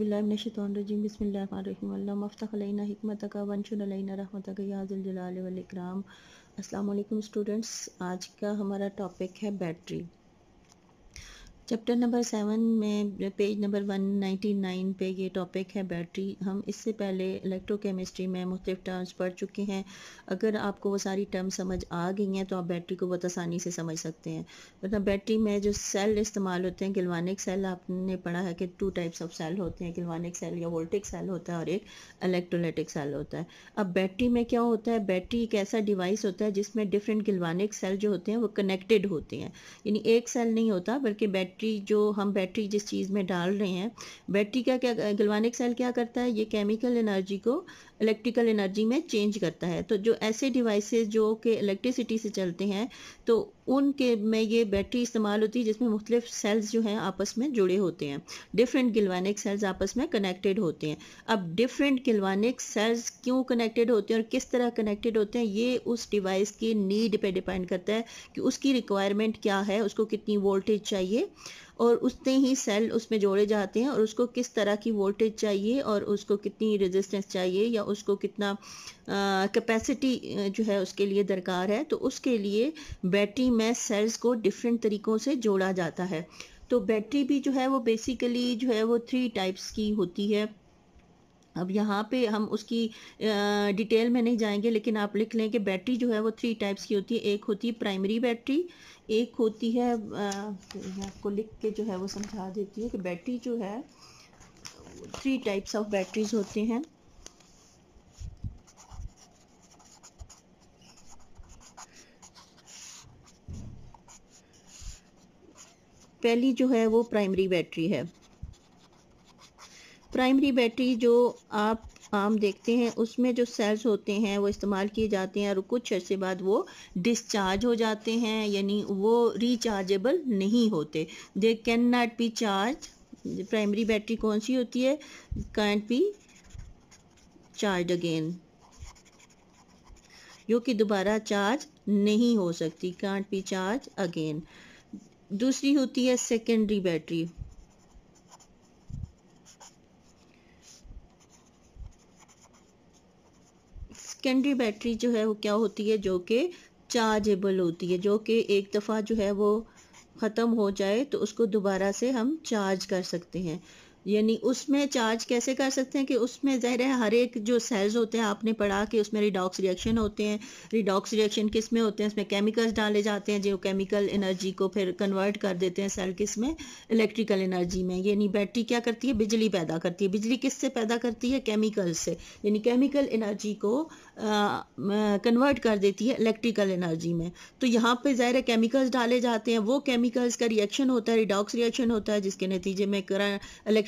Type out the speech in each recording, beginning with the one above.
बसमीम बसमिल्लाम अफ़्तलैना हमत का वंशनलैना रहमत याज़िलजलाम अस्सलाम वालेकुम स्टूडेंट्स आज का हमारा टॉपिक है बैटरी चैप्टर नंबर सेवन में page number one ninety nine पे ये टॉपिक है बैटरी हम इससे पहले इलेक्ट्रोकेमिस्ट्री में मुख्तफ टर्म्स पढ़ चुके हैं अगर आपको वो सारी टर्म्स समझ आ गई हैं तो आप बैटरी को बहुत आसानी से समझ सकते हैं मतलब तो बैटरी में जो सेल इस्तेमाल होते हैं गिलवानिक सेल आपने पढ़ा है कि टू टाइप्स ऑफ सेल होते हैं गिलवानिक सेल या वोल्टिक सेल होता है और एक इलेक्ट्रोलाइटिक सेल होता है अब बैटरी में क्या होता है बैटरी एक ऐसा डिवाइस होता है जिसमें डिफरेंट गिलवानिक सेल जो होते हैं वो कनेक्टेड होते हैं यानी एक सेल नहीं होता बल्कि बैटरी बैटरी जो हम बैटरी जिस चीज़ में डाल रहे हैं बैटरी का क्या गलवानिक सेल क्या करता है ये केमिकल एनर्जी को इलेक्ट्रिकल एनर्जी में चेंज करता है तो जो ऐसे डिवाइसेस जो कि इलेक्ट्रिसिटी से चलते हैं तो उनके में ये बैटरी इस्तेमाल होती है जिसमें मुख्तलिफ सेल्स जो हैं आपस में जुड़े होते हैं डिफरेंट गिलवानिक सेल्स आपस में कनेक्टेड होते हैं अब डिफरेंट गिलवानिक सेल्स क्यों कनेक्टेड होते हैं और किस तरह कनेक्टेड होते हैं ये उस डिवाइस की नीड पे डिपेंड करता है कि उसकी रिक्वायरमेंट क्या है उसको कितनी वोल्टेज चाहिए और उतने ही सेल उसमें जोड़े जाते हैं और उसको किस तरह की वोल्टेज चाहिए और उसको कितनी रेजिस्टेंस चाहिए या उसको कितना कैपेसिटी जो है उसके लिए दरकार है तो उसके लिए बैटरी में सेल्स को डिफरेंट तरीक़ों से जोड़ा जाता है तो बैटरी भी जो है वो बेसिकली जो है वो थ्री टाइप्स की होती है अब यहाँ पे हम उसकी डिटेल में नहीं जाएंगे लेकिन आप लिख लें कि बैटरी जो है वो थ्री टाइप्स की होती है एक होती है प्राइमरी बैटरी एक होती है आपको लिख के जो है वो समझा देती है कि बैटरी जो है थ्री टाइप्स ऑफ बैटरीज होते हैं पहली जो है वो प्राइमरी बैटरी है प्राइमरी बैटरी जो आप आम देखते हैं उसमें जो सेल्स होते हैं वो इस्तेमाल किए जाते हैं और कुछ अर्से बाद वो डिस्चार्ज हो जाते हैं यानी वो रिचार्जेबल नहीं होते they can not be charge primary battery कौन सी होती है कैंट बी चार्ज अगेन जो कि दोबारा चार्ज नहीं हो सकती कांट बी चार्ज अगेन दूसरी होती है सेकेंडरी बैटरी सेकेंडरी बैटरी जो है वो क्या होती है जो कि चार्जेबल होती है जो कि एक दफ़ा जो है वो ख़त्म हो जाए तो उसको दोबारा से हम चार्ज कर सकते हैं यानी उसमें चार्ज कैसे कर सकते हैं कि उसमें ज़ाहिर है हर एक जो सेल्स होते हैं आपने पढ़ा कि उसमें रिडॉक्स रिएक्शन होते हैं रिडॉक्स रिएक्शन किस में होते हैं उसमें केमिकल्स डाले जाते हैं जो केमिकल एनर्जी को फिर कन्वर्ट कर देते हैं सेल किस में इलेक्ट्रिकल एनर्जी में यानी बैटरी क्या करती है बिजली पैदा करती है बिजली किस से पैदा करती है केमिकल से यानी केमिकल एनर्जी को कन्वर्ट कर देती है इलेक्ट्रिकल एनर्जी में तो यहाँ पर ज़ाहिर है केमिकल्स डाले जाते हैं वो केमिकल्स का रिएक्शन होता है रिडॉक्स रिएक्शन होता है जिसके नतीजे में कर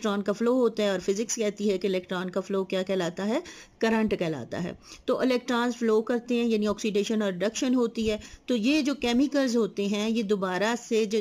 इलेक्ट्रॉन का फ्लो होता है और फिजिक्स कहती है कि इलेक्ट्रॉन का फ्लो क्या कहलाता है करंट कहलाता है तो इलेक्ट्रॉन फ्लो करते हैं यानी ऑक्सीडेशन और रिडक्शन होती है तो ये जो केमिकल्स होते हैं ये दोबारा से जो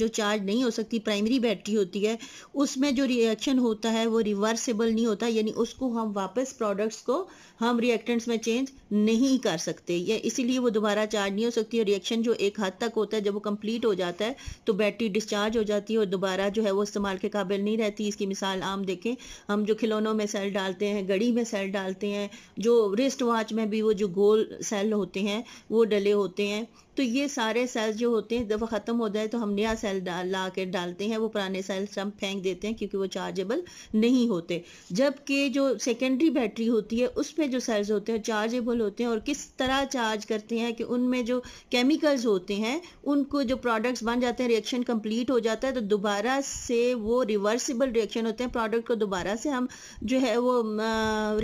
जो चार्ज नहीं हो सकती प्राइमरी बैटरी होती है उसमें जो रिएक्शन होता है वो रिवर्सिबल नहीं होता यानी उसको हम वापस प्रोडक्ट्स को हम रिएक्टेंट्स में चेंज नहीं कर सकते या इसीलिए वो दोबारा चार्ज नहीं हो सकती और रिएक्शन जो एक हद तक होता है जब वो कंप्लीट हो जाता है तो बैटरी डिस्चार्ज हो जाती है और दोबारा जो है वो इस्तेमाल के काबिल नहीं नहीं रहती इसकी मिसाल आम देखें हम जो खिलौनों में सेल डालते हैं घड़ी में सेल डालते हैं जो रिस्ट वॉच में भी वो जो गोल सेल होते हैं वो डले होते हैं तो ये सारे सेल्स जो होते हैं दफ़ा ख़त्म हो जाए तो हम नया सेल डाल ला के डालते हैं वो पुराने सेल्स हम फेंक देते हैं क्योंकि वो चार्जेबल नहीं होते जबकि जो सेकेंडरी बैटरी होती है उस पर जो सेल्स होते हैं चार्जेबल होते हैं और किस तरह चार्ज करते हैं कि उनमें जो केमिकल्स होते हैं उनको जो प्रोडक्ट्स बन जाते हैं रिएक्शन कंप्लीट हो जाता है तो दोबारा से वो रिवर्सिबल रिएक्शन होते हैं प्रोडक्ट को दोबारा से हम जो है वो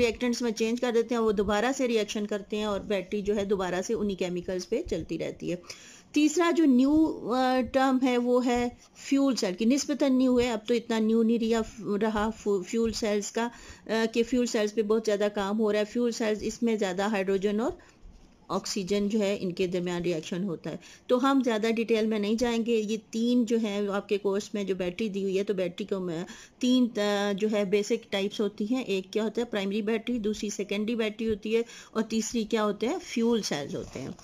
रिएक्टेंट्स में चेंज कर देते हैं वो दोबारा से रिएक्शन करते हैं और बैटरी जो है दोबारा से उन्हीं केमिकल्स पे चलती रहती है जाती है तीसरा जो न्यू टर्म है वो है फ्यूल सेल की नस्बता न्यू है अब तो इतना न्यू नहीं रहा रहा फ्यूल सेल्स का कि फ्यूल सेल्स पे बहुत ज़्यादा काम हो रहा है फ्यूल सेल्स इसमें ज़्यादा हाइड्रोजन और ऑक्सीजन जो है इनके दरमियान रिएक्शन होता है तो हम ज़्यादा डिटेल में नहीं जाएंगे ये तीन जो है आपके कोर्स में जो बैटरी दी हुई है तो बैटरी को तीन जो है बेसिक टाइप्स होती हैं एक क्या होता है प्राइमरी बैटरी दूसरी सेकेंडरी बैटरी होती है और तीसरी क्या होते हैं फ्यूल सेल्स होते हैं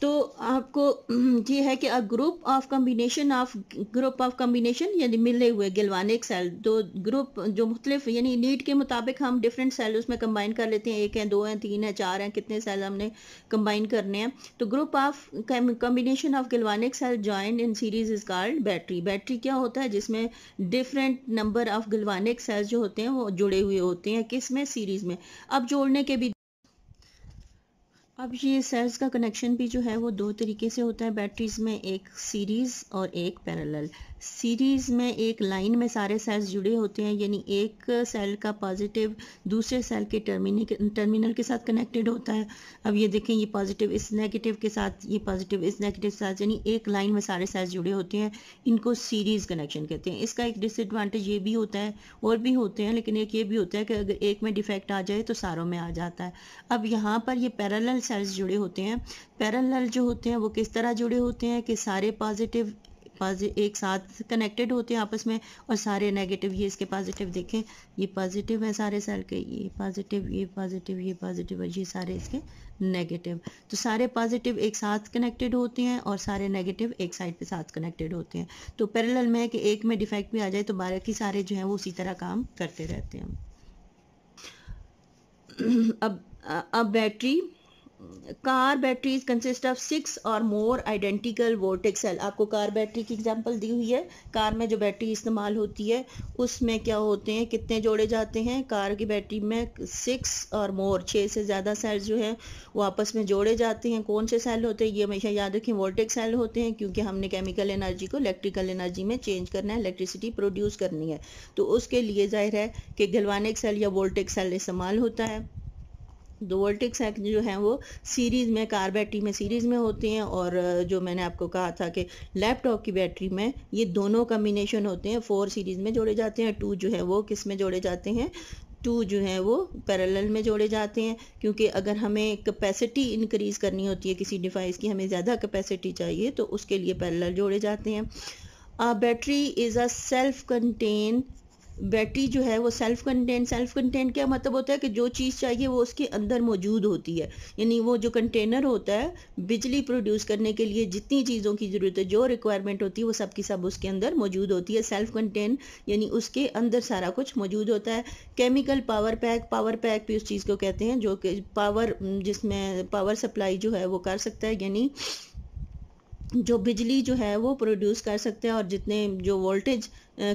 तो आपको ये है कि a group of combination of group of combination यानी मिले हुए गिलवानिक सेल दो तो ग्रुप जो मुख्तलिफ यानी नीड के मुताबिक हम डिफरेंट सेल उसमें कम्बाइन कर लेते हैं एक हैं दो हैं तीन हैं चार हैं कितने सेल हमने कम्बाइन करने हैं तो group of combination of galvanic cell joint in series is called battery battery क्या होता है जिसमें different number of galvanic cells जो होते हैं वो जुड़े हुए होते हैं किस में सीरीज में अब जोड़ने के भी अब ये सेल्स का कनेक्शन भी जो है वो दो तरीके से होता है बैटरीज में एक सीरीज़ और एक पैरेलल सीरीज़ में एक लाइन में सारे सेल्स जुड़े होते हैं यानी एक सेल का पॉजिटिव दूसरे सेल के टर्मिनल टर्मिनल के साथ कनेक्टेड होता है अब ये देखें ये पॉजिटिव इस नेगेटिव के साथ ये पॉजिटिव इस नेगेटिव के साथ यानी एक लाइन में सारे सेल्स जुड़े होते हैं इनको सीरीज़ कनेक्शन कहते हैं इसका एक डिसएडवांटेज ये भी होता है और भी होते हैं लेकिन एक ये भी होता है कि अगर एक में डिफेक्ट आ जाए तो सारों में आ जाता है अब यहाँ पर ये पैरल सेल्स जुड़े होते हैं पैरल जो होते हैं वो किस तरह जुड़े होते हैं कि सारे पॉजिटिव पास एक साथ कनेक्टेड होते हैं आपस में और सारे नेगेटिव ये इसके पॉजिटिव देखें ये पॉजिटिव है सारे सेल के ये पॉजिटिव ये पॉजिटिव ये पॉजिटिव और ये सारे इसके नेगेटिव तो सारे पॉजिटिव एक साथ कनेक्टेड होते हैं और सारे नेगेटिव एक साइड पे साथ कनेक्टेड होते हैं तो पैरेलल में है कि एक में डिफेक्ट भी आ जाए तो बारह की सारे जो हैं वो उसी तरह काम करते रहते हैं अब अब battery car batteries consist of six और मोर आइडेंटिकल वोटिक सेल आपको कार बैटरी की एग्जांपल दी हुई है कार में जो बैटरी इस्तेमाल होती है उसमें क्या होते हैं कितने जोड़े जाते हैं कार की बैटरी में सिक्स और मोर छः से ज़्यादा सेल जो है वो आपस में जोड़े जाते हैं कौन से सेल होते हैं ये हमेशा याद रखें वोटिक सेल होते हैं क्योंकि हमने केमिकल एनर्जी को इलेक्ट्रिकल एनर्जी में चेंज करना है इलेक्ट्रिसिटी प्रोड्यूस करनी है तो उसके लिए जाहिर है कि गलवानिक सेल या वोल्टिक सेल इस्तेमाल होता है दो वोल्टिक्स हैं जो हैं वो सीरीज़ में कार बैटरी में सीरीज़ में होते हैं और जो मैंने आपको कहा था कि लैपटॉप की बैटरी में ये दोनों कम्बिनेशन होते हैं फोर सीरीज़ में जोड़े जाते हैं टू जो है वो किस में जोड़े जाते हैं टू जो है वो पैरेलल में जोड़े जाते हैं क्योंकि अगर हमें कैपेसिटी इंक्रीज़ करनी होती है किसी डिवाइस की हमें ज़्यादा कैपेसिटी चाहिए तो उसके लिए पैरेलल जोड़े जाते हैं battery is a self contain battery जो है वो सेल्फ कंटेंट सेल्फ कंटेंट क्या मतलब होता है कि जो चीज़ चाहिए वो उसके अंदर मौजूद होती है यानी वो जो कंटेनर होता है बिजली प्रोड्यूस करने के लिए जितनी चीज़ों की ज़रूरत है जो रिक्वायरमेंट होती है वो सब की सब उसके अंदर मौजूद होती है सेल्फ कंटेंट यानी उसके अंदर सारा कुछ मौजूद होता है chemical power pack power pack भी उस चीज़ को कहते हैं जो कि पावर जिसमें पावर सप्लाई जो है वो कर सकता है यानी जो बिजली जो है वो प्रोड्यूस कर सकते हैं और जितने जो वोल्टेज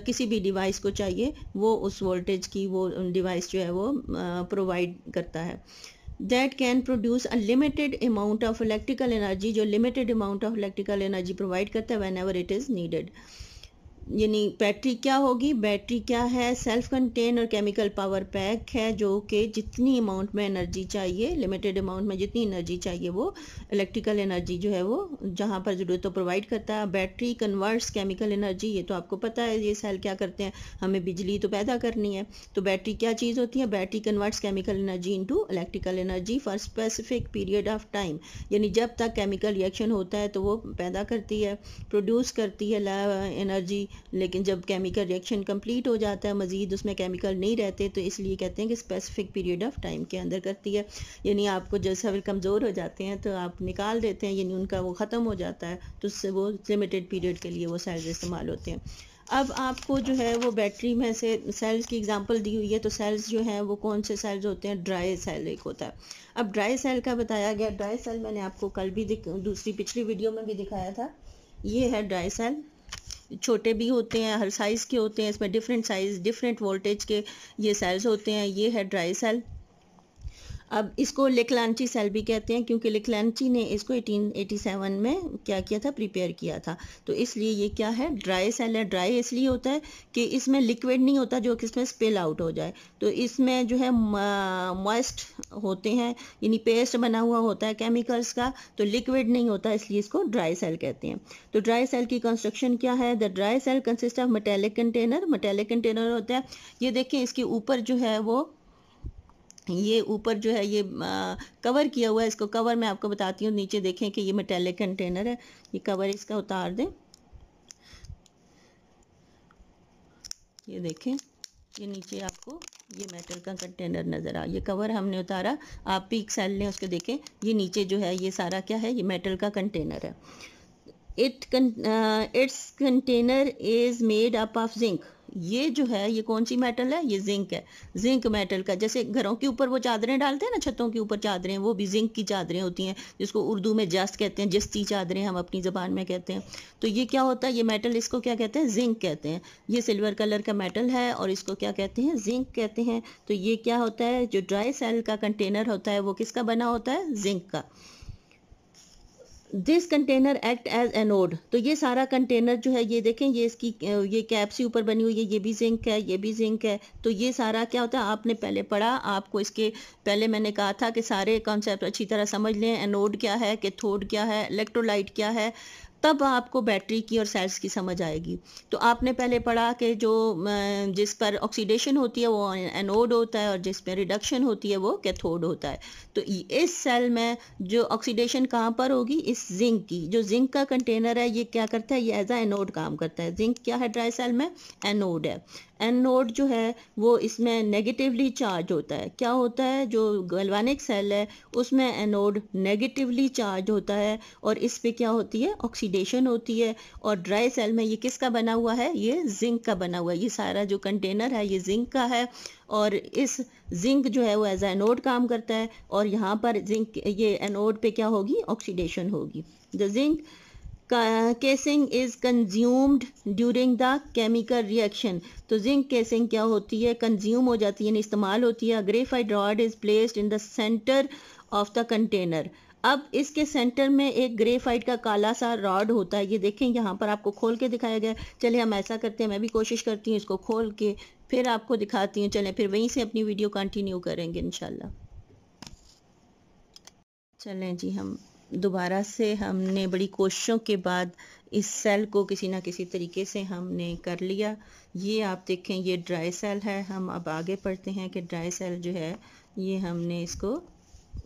किसी भी डिवाइस को चाहिए वो उस वोल्टेज की वो डिवाइस जो है वो प्रोवाइड करता है that can produce a limited amount of electrical energy जो limited amount of electrical energy provide करता है whenever it is needed यानी बैटरी क्या होगी बैटरी क्या है सेल्फ कंटेन और केमिकल पावर पैक है जो कि जितनी अमाउंट में एनर्जी चाहिए लिमिटेड अमाउंट में जितनी एनर्जी चाहिए वो इलेक्ट्रिकल एनर्जी जो है वो जहाँ पर ज़रूरत हो तो प्रोवाइड करता है बैटरी कन्वर्ट्स केमिकल एनर्जी ये तो आपको पता है ये सेल क्या करते हैं हमें बिजली तो पैदा करनी है तो बैटरी क्या चीज़ होती है battery converts chemical energy into electrical energy for specific period of time यानी जब तक केमिकल रिएक्शन होता है तो वो पैदा करती है प्रोड्यूस करती है एनर्जी लेकिन जब केमिकल रिएक्शन कंप्लीट हो जाता है मज़ीद उसमें केमिकल नहीं रहते तो इसलिए कहते हैं कि स्पेसिफिक पीरियड ऑफ टाइम के अंदर करती है यानी आपको जैसा वे कमज़ोर हो जाते हैं तो आप निकाल देते हैं यानी उनका वो ख़त्म हो जाता है तो उससे वो लिमिटेड पीरियड के लिए वो सेल्स इस्तेमाल होते हैं अब आपको जो है वो बैटरी में से सेल्स की एग्जांपल दी हुई है तो सेल्स जो हैं वो कौन से सेल्स होते हैं ड्राई सेल एक होता है अब ड्राई सेल का बताया गया ड्राई सेल मैंने आपको कल भी दूसरी पिछली वीडियो में भी दिखाया था ये है ड्राई सेल छोटे भी होते हैं हर साइज़ के होते हैं इसमें डिफरेंट साइज़ डिफरेंट वोल्टेज के ये सेल्स होते हैं ये है ड्राई सेल अब इसको लिखलांची सेल भी कहते हैं क्योंकि लिखलांची ने इसको 1887 में क्या किया था प्रिपेयर किया था तो इसलिए ये क्या है ड्राई सेल है ड्राई इसलिए होता है कि इसमें लिक्विड नहीं होता जो कि इसमें स्पिल आउट हो जाए तो इसमें जो है मॉइस्ट होते हैं यानी पेस्ट बना हुआ होता है केमिकल्स का तो लिक्विड नहीं होता इसलिए इसको ड्राई सेल कहते हैं तो ड्राई सेल की कंस्ट्रक्शन क्या है the dry cell consist of metallic container metallic container होता है ये देखें इसके ऊपर जो है वो ये ऊपर जो है ये आ, कवर किया हुआ है इसको कवर मैं आपको बताती हूँ नीचे देखें कि ये मेटेलिक कंटेनर है ये कवर इसका उतार दें ये देखें ये नीचे आपको ये मेटल का कंटेनर नज़र आ ये कवर हमने उतारा आप भी सेल लें उसको देखें ये नीचे जो है ये सारा क्या है ये मेटल का कंटेनर है it it's container is made up of zinc ये जो है ये कौन सी मेटल है ये जिंक है जिंक मेटल का जैसे घरों के ऊपर वो चादरें डालते हैं ना छतों के ऊपर चादरें वो भी जिंक की चादरें होती हैं जिसको उर्दू में जस्त कहते हैं जस्ती चादरें हम अपनी ज़बान में कहते हैं तो ये क्या होता है ये मेटल इसको क्या कहते हैं जिंक कहते हैं ये सिल्वर कलर का मेटल है और इसको क्या कहते हैं जिंक कहते हैं तो ये क्या होता है जो ड्राई सेल का कंटेनर होता है वो किसका बना होता है जिंक का this container act as anode तो ये सारा कंटेनर जो है ये देखें ये इसकी ये कैप सी ऊपर बनी हुई है ये भी जिंक है ये भी जिंक है तो ये सारा क्या होता है आपने पहले पढ़ा आपको इसके पहले मैंने कहा था कि सारे कॉन्सेप्ट अच्छी तरह समझ लें एनोड क्या है कैथोड क्या है इलेक्ट्रोलाइट क्या है तब आपको बैटरी की और सेल्स की समझ आएगी तो आपने पहले पढ़ा कि जो जिस पर ऑक्सीडेशन होती है वो एनोड होता है और जिस पर रिडक्शन होती है वो कैथोड होता है तो इस सेल में जो ऑक्सीडेशन कहाँ पर होगी इस जिंक की जो जिंक का कंटेनर है ये क्या करता है ये एज ए एनोड काम करता है जिंक क्या है ड्राई सेल में एनोड है एनोड जो है वो इसमें नेगेटिवली चार्ज होता है क्या होता है जो गलवानिक सेल है उसमें एनोड नेगेटिवली चार्ज होता है और इस पर क्या होती है ऑक्सीडेशन ऑक्सीडेशन होती है और ड्राई सेल में ये किसका बना हुआ है ये जिंक का बना हुआ है ये सारा जो कंटेनर है ये जिंक का है और इस जिंक जो है वो एज एनोड काम करता है और यहाँ पर जिंक ये एनोड पे क्या होगी ऑक्सीडेशन होगी the zinc casing is consumed during the chemical reaction तो जिंक केसिंग क्या होती है कंज्यूम हो जाती है यानी इस्तेमाल होती है graphite rod is placed in the centre of the container अब इसके सेंटर में एक ग्रेफाइट का काला सा रॉड होता है ये देखें यहाँ पर आपको खोल के दिखाया गया चलिए हम ऐसा करते हैं मैं भी कोशिश करती हूँ इसको खोल के फिर आपको दिखाती हूँ चलें फिर वहीं से अपनी वीडियो कंटिन्यू करेंगे इनशाला चलें जी हम दोबारा से हमने बड़ी कोशिशों के बाद इस सेल को किसी ना किसी तरीके से हमने कर लिया ये आप देखें ये ड्राई सेल है हम अब आगे पढ़ते हैं कि ड्राई सेल जो है ये हमने इसको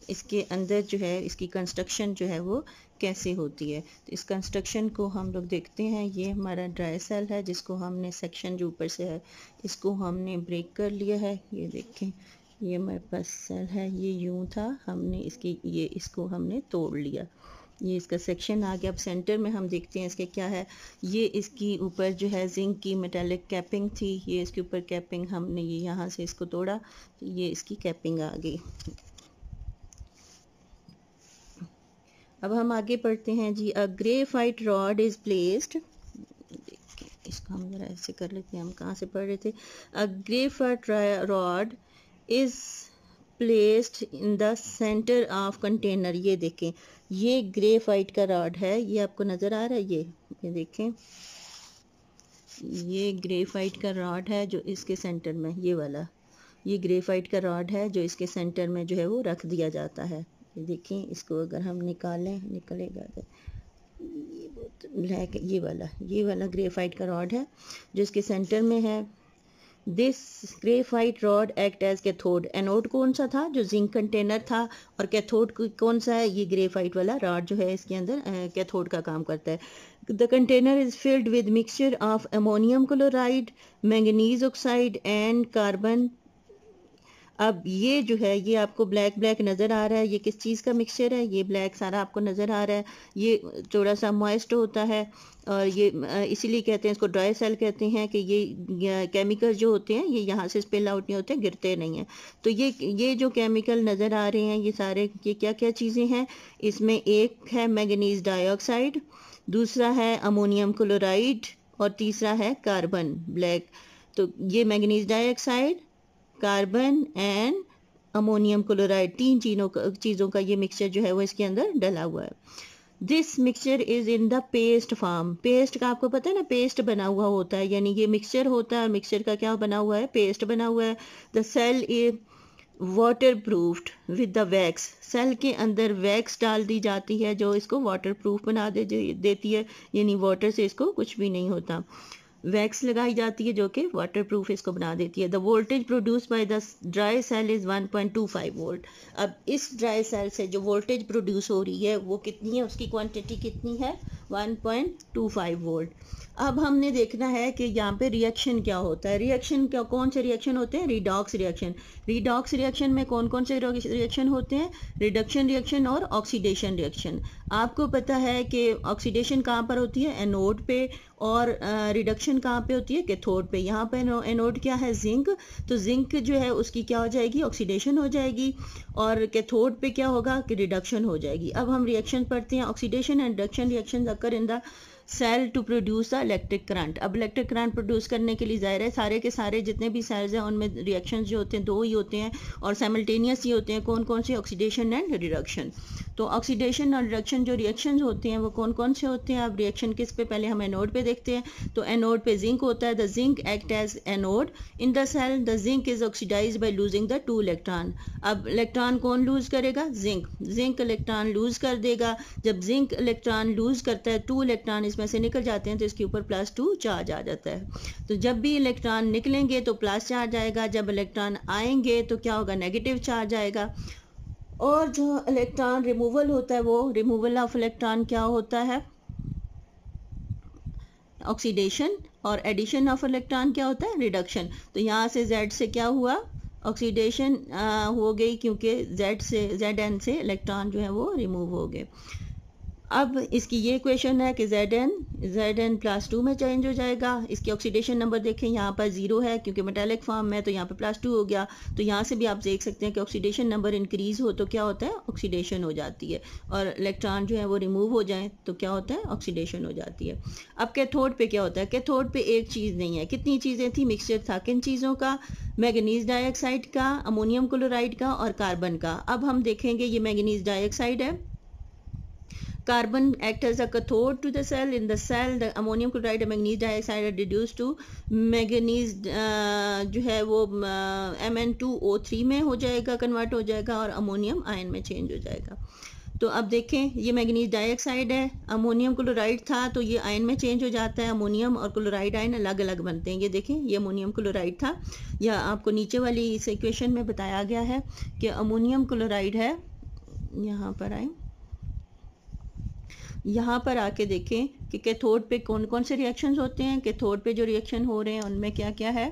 इसके अंदर जो है इसकी कंस्ट्रक्शन जो है वो कैसे होती है तो इस कंस्ट्रक्शन को हम लोग देखते हैं ये हमारा ड्राई सेल है जिसको हमने सेक्शन जो ऊपर से है इसको हमने ब्रेक कर लिया है ये देखें ये हमारे पास सेल है ये यूं था हमने इसकी ये इसको हमने तोड़ लिया ये इसका सेक्शन आ गया अब सेंटर में हम देखते हैं इसके क्या है ये इसकी ऊपर जो है जिंक की मेटेलिक कैपिंग थी ये इसके ऊपर कैपिंग हमने ये यहाँ से इसको तोड़ा तो ये इसकी कैपिंग आ गई अब हम आगे पढ़ते हैं जी a graphite rod is placed इसको हम ज़रा ऐसे कर लेते हैं हम कहाँ से पढ़ रहे थे a graphite rod is placed in the centre of container ये देखें ये ग्रे फाइट का रॉड है ये आपको नज़र आ रहा है ये ये देखें ये ग्रेफाइट का रॉड है जो इसके सेंटर में ये वाला ये ग्रेफाइट का रॉड है जो इसके सेंटर में जो है वो रख दिया जाता है ये देखें इसको अगर हम निकालें निकलेगा तो ये बहुत ब्लैक ये वाला ये वाला ग्रेफाइट का रॉड है जो इसके सेंटर में है this graphite rod act as cathode anode कौन सा था जो जिंक कंटेनर था और कैथोड कौन सा है ये ग्रेफाइट वाला रॉड जो है इसके अंदर कैथोड का काम करता है the container is filled with mixture of ammonium chloride manganese oxide and carbon अब ये जो है ये आपको ब्लैक ब्लैक नज़र आ रहा है ये किस चीज़ का मिक्सचर है ये ब्लैक सारा आपको नज़र आ रहा है ये थोड़ा सा मॉइस्ट होता है और ये इसीलिए कहते हैं इसको ड्राई सेल कहते हैं कि ये केमिकल जो होते हैं ये यहाँ से स्पिल आउट नहीं होते गिरते नहीं हैं तो ये ये जो केमिकल नज़र आ रहे हैं ये सारे ये क्या क्या चीज़ें हैं इसमें एक है मैगनीज डाइऑक्साइड दूसरा है अमोनियम क्लोराइड और तीसरा है कार्बन ब्लैक तो ये manganese dioxide carbon and ammonium chloride तीन चीनों का चीज़ों का ये मिक्सचर जो है वो इसके अंदर डला हुआ है this mixture is in the paste form paste का आपको पता है ना पेस्ट बना हुआ होता है यानी ये मिक्सचर होता है मिक्सचर का क्या बना हुआ है पेस्ट बना हुआ है the cell is water proofed with the wax cell के अंदर वैक्स डाल दी जाती है जो इसको वाटर प्रूफ बना दे देती है यानी वाटर से इसको कुछ भी नहीं होता वैक्स लगाई जाती है जो कि वाटर प्रूफ इसको बना देती है the voltage produce by the dry cell is 1.25 volt अब इस ड्राई सेल से जो वोल्टेज प्रोड्यूस हो रही है वो कितनी है उसकी क्वांटिटी कितनी है 1.25 वोल्ट अब हमने देखना है कि यहाँ पे रिएक्शन क्या होता है रिएक्शन क्या कौन से रिएक्शन होते हैं रिडॉक्स रिएक्शन रिडॉक्स रिएक्शन में कौन कौन से रिएक्शन होते हैं रिडक्शन रिएक्शन और ऑक्सीडेशन रिएक्शन आपको पता है कि ऑक्सीडेशन कहाँ पर होती है एनोड पे और रिडक्शन कहाँ पे होती है कैथोड पे यहाँ पर एनोड क्या है जिंक तो जिंक जो है उसकी क्या हो जाएगी ऑक्सीडेशन हो जाएगी और कैथोड पे क्या होगा कि रिडक्शन हो जाएगी अब हम रिएक्शन पढ़ते हैं ऑक्सीडेशन एंड रिडक्शन रिएक्शन करिंदा cell to produce the electric current अब इलेक्ट्रिक करंट प्रोड्यूस करने के लिए ज़ाहिर है सारे के सारे जितने भी सेल्स हैं उनमें रिएक्शन जो होते हैं दो ही होते हैं और साइमल्टेनियस ही होते हैं कौन कौन से ऑक्सीडेशन एंड रिडक्शन तो ऑक्सीडेशन और रिडक्शन जो रिएक्शन होते हैं वो कौन कौन से होते हैं अब रिएक्शन किस पे पहले हम एनोड पे देखते हैं तो एनोड पे जिंक होता है the zinc act as anode in the cell the zinc is oxidize by losing the two electron अब इलेक्ट्रॉन कौन लूज करेगा जिंक जिंक इलेक्ट्रॉन लूज कर देगा जब जिंक इलेक्ट्रॉन लूज करता है टू इलेक्ट्रॉन इसमें से निकल जाते हैं तो इसके ऊपर प्लस टू चार्ज आ जाता है तो जब भी इलेक्ट्रॉन निकलेंगे तो प्लस चार्ज आएगा जब इलेक्ट्रॉन आएंगे तो क्या होगा नेगेटिव चार्ज आएगा और जो इलेक्ट्रॉन रिमूवल होता है वो रिमूवल ऑफ इलेक्ट्रॉन क्या होता है ऑक्सीडेशन और एडिशन ऑफ इलेक्ट्रॉन क्या होता है रिडक्शन तो यहाँ से जेड से क्या हुआ ऑक्सीडेशन हो गई क्योंकि जेड से जेड एन से इलेक्ट्रॉन जो है वो रिमूव हो गए अब इसकी ये इक्वेशन है कि Z N Z N plus two में चेंज हो जाएगा इसकी ऑक्सीडेशन नंबर देखें यहाँ पर जीरो है क्योंकि मेटेलिक फॉर्म में तो यहाँ पर प्लस टू हो गया तो यहाँ से भी आप देख सकते हैं कि ऑक्सीडेशन नंबर इंक्रीज हो तो क्या होता है ऑक्सीडेशन हो जाती है और इलेक्ट्रॉन जो है वो रिमूव हो जाए तो क्या होता है ऑक्सीडेशन हो जाती है अब कैथोड पे क्या होता है कैथोड पे एक चीज़ नहीं है कितनी चीज़ें थी मिक्सचर था किन चीज़ों का मैगनीज डाइऑक्साइड का अमोनियम क्लोराइड का और कार्बन का अब हम देखेंगे ये मैगनीज डाइऑक्साइड है Carbon acts as a cathode to the cell. In the cell, the ammonium chloride and manganese dioxide are reduced to manganese uh, जो है वो M N two O three में हो जाएगा कन्वर्ट हो जाएगा और अमोनियम आयन में चेंज हो जाएगा तो अब देखें ये मैगनीज डाइऑक्साइड है अमोनियम क्लोराइड था तो ये आयन में चेंज हो जाता है अमोनियम और क्लोराइड आयन अलग अलग बनते हैं ये देखें ये अमोनियम क्लोराइड था या आपको नीचे वाली इस इक्वेशन में बताया गया है कि अमोनियम क्लोराइड है यहाँ पर आए यहाँ पर आके देखें कि कैथोड पे कौन कौन से रिएक्शंस होते हैं कैथोड पे जो रिएक्शन हो रहे हैं उनमें क्या क्या है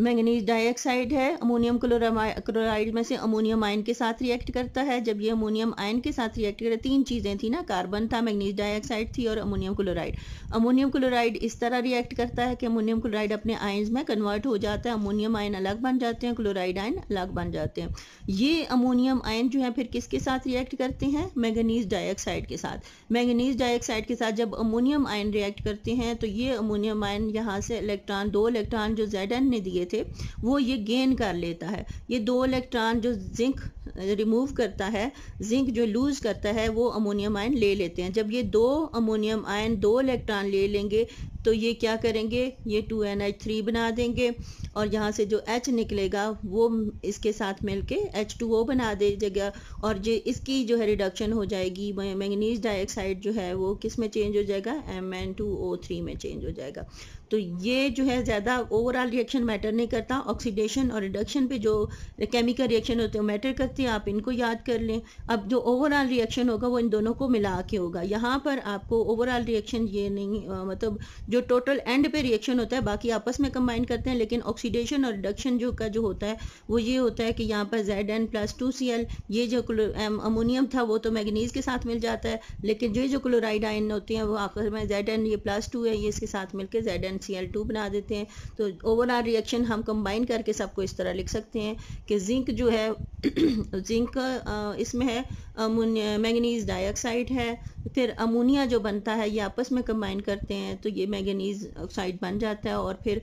मैंगनीज डाइऑक्साइड है अमोनियम क्लोराइड में से अमोनियम आयन के साथ रिएक्ट करता है जब ये अमोनियम आयन के साथ रिएक्ट करता तीन चीज़ें थी ना कार्बन था मैंगनीज डाइऑक्साइड थी और अमोनियम क्लोराइड अमोनियम क्लोराइड इस तरह रिएक्ट करता है कि अमोनियम क्लोराइड अपने आयन में कन्वर्ट हो जाता है अमोनियम आयन अलग बन जाते हैं क्लोराइड आयन अलग बन जाते हैं ये अमोनियम आयन जो है फिर किसके साथ रिएक्ट करते हैं मैंगनीज डाइऑक्साइड के साथ मैंगनीज डाइऑक्साइड के साथ जब अमोनियम आयन रिएक्ट करते हैं तो ये अमोनियम आयन यहाँ से इलेक्ट्रॉन दो इलेक्ट्रॉन जो जेड ने दिए किए थे वो ये गेन कर लेता है ये दो इलेक्ट्रॉन जो जिंक रिमूव uh, करता है जिंक जो लूज़ करता है वो अमोनियम आयन ले लेते हैं जब ये दो अमोनियम आयन दो इलेक्ट्रॉन ले लेंगे तो ये क्या करेंगे ये टू एन एच थ्री बना देंगे और यहाँ से जो एच निकलेगा वो इसके साथ मिल के एच टू ओ बना दे और जो इसकी जो है रिडक्शन हो जाएगी मैंगनीज डाइऑक्साइड जो है वो किस में चेंज हो जाएगा M N two O three में चेंज हो जाएगा तो ये जो है ज़्यादा ओवरऑल रिएक्शन मैटर नहीं करता ऑक्सीडेशन और रिडक्शन पे जो केमिकल रिएक्शन होते हैं मैटर करते हैं आप इनको याद कर लें अब जो ओवरऑल रिएक्शन होगा वो इन दोनों को मिला के होगा यहाँ पर आपको ओवरऑल रिएक्शन ये नहीं आ, मतलब जो टोटल एंड पे रिएक्शन होता है बाकी आपस में कंबाइन करते हैं लेकिन ऑक्सीडेशन और रिडक्शन जो का जो होता है वो ये होता है कि यहाँ पर Z N plus two C L ये जो अमोनियम था वो तो मैगनीज के साथ मिल जाता है लेकिन जो जो क्लोराइड आयन होती हैं वो आखिर में जेड एन ये प्लस टू है ये इसके साथ मिलकर Z N C L two बना देते हैं तो ओवरऑल रिएक्शन हम कंबाइन करके सबको इस तरह लिख सकते हैं कि जिंक जो है जिंक इसमें है मैगनीज डाइऑक्साइड है फिर अमोनिया जो बनता है ये आपस में कंबाइन करते हैं तो ये मैगनीज ऑक्साइड बन जाता है और फिर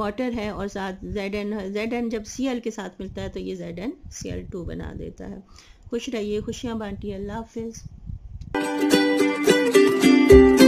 वाटर है और साथ जेड एन जेड एन जब सी एल के साथ मिलता है तो ये Z N C L two बना देता है खुश रहिए खुशियाँ बांटिए अल्लाह हाफिज़